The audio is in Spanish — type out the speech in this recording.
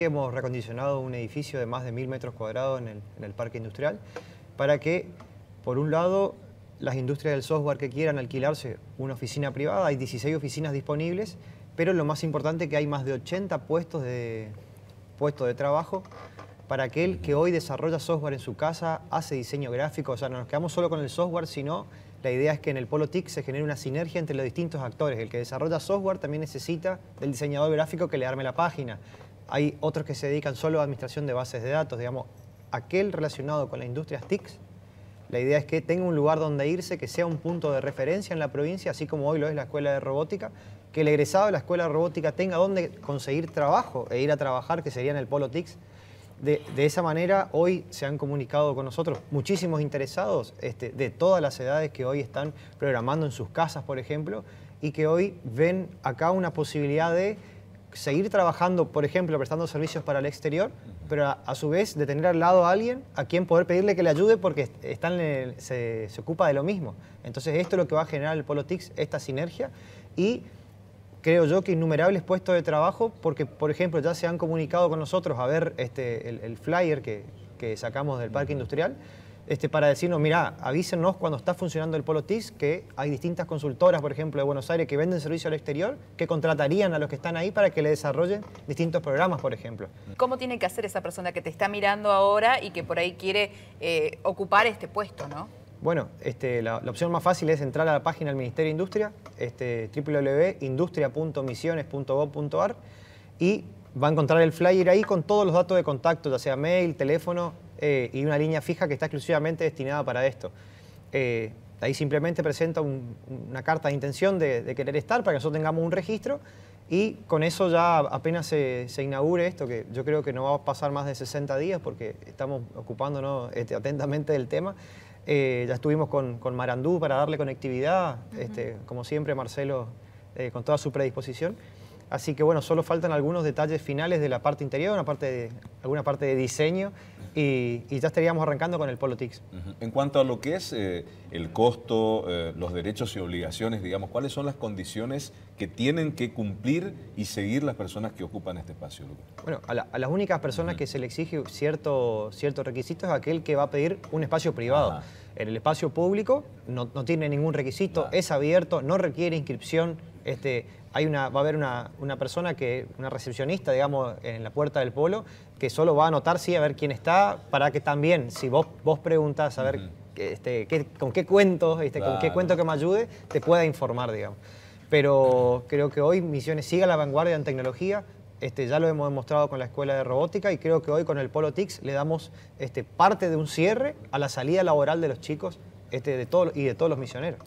Hemos recondicionado un edificio de más de mil metros cuadrados en el, parque industrial para que, por un lado, las industrias del software que quieran alquilarse una oficina privada, hay 16 oficinas disponibles, pero lo más importante es que hay más de 80 puestos de, puestos de trabajo para aquel que hoy desarrolla software en su casa, hace diseño gráfico, o sea, no nos quedamos solo con el software, sino la idea es que en el Polo TIC se genere una sinergia entre los distintos actores. El que desarrolla software también necesita del diseñador gráfico que le arme la página. Hay otros que se dedican solo a administración de bases de datos, digamos, aquel relacionado con la industria TICs. La idea es que tenga un lugar donde irse, que sea un punto de referencia en la provincia, así como hoy lo es la escuela de robótica, que el egresado de la escuela de robótica tenga donde conseguir trabajo e ir a trabajar, que sería en el Polo TICS. De, esa manera, hoy se han comunicado con nosotros muchísimos interesados este, de todas las edades que hoy están programando en sus casas, por ejemplo, y que hoy ven acá una posibilidad de seguir trabajando, por ejemplo, prestando servicios para el exterior, pero a, su vez de tener al lado a alguien a quien poder pedirle que le ayude porque están, se, ocupa de lo mismo. Entonces esto es lo que va a generar el Polo TICS, esta sinergia y creo yo que innumerables puestos de trabajo porque, por ejemplo, ya se han comunicado con nosotros a ver este, el, flyer que, que sacamos del parque industrial este, para decirnos, mira, avísenos cuando está funcionando el Polo TIS que hay distintas consultoras, por ejemplo, de Buenos Aires que venden servicio al exterior, que contratarían a los que están ahí para que le desarrollen distintos programas, por ejemplo. ¿Cómo tiene que hacer esa persona que te está mirando ahora y que por ahí quiere eh, ocupar este puesto, no? Bueno, este, la, opción más fácil es entrar a la página del Ministerio de Industria, este, www.industria.misiones.gov.ar y va a encontrar el flyer ahí con todos los datos de contacto, ya sea mail, teléfono, eh, y una línea fija que está exclusivamente destinada para esto. Eh, ahí simplemente presenta una carta de intención de, querer estar para que nosotros tengamos un registro y con eso ya apenas se, inaugure esto, que yo creo que no va a pasar más de 60 días porque estamos ocupándonos este, atentamente del tema. Eh, ya estuvimos con, con, Marandú para darle conectividad, este, como siempre Marcelo con toda su predisposición. Así que bueno, solo faltan algunos detalles finales de la parte interior, una parte alguna parte de diseño y, ya estaríamos arrancando con el Polo En cuanto a lo que es eh, el costo, eh, los derechos y obligaciones, digamos, ¿cuáles son las condiciones que tienen que cumplir y seguir las personas que ocupan este espacio? Bueno, a, las únicas personas que se le exige cierto, cierto requisito es aquel que va a pedir un espacio privado. En el espacio público no, tiene ningún requisito, es abierto, no requiere inscripción este, hay una, va a haber una, persona, que, una recepcionista, digamos, en la puerta del polo, que solo va a anotar, sí, a ver quién está, para que también, si vos, vos preguntas a ver este, con qué cuento, este, con qué cuento que me ayude, te pueda informar, digamos. Pero creo que hoy Misiones sigue a la vanguardia en tecnología, este, ya lo hemos demostrado con la Escuela de Robótica y creo que hoy con el Polo TICS le damos este, parte de un cierre a la salida laboral de los chicos este, de y de todos los misioneros.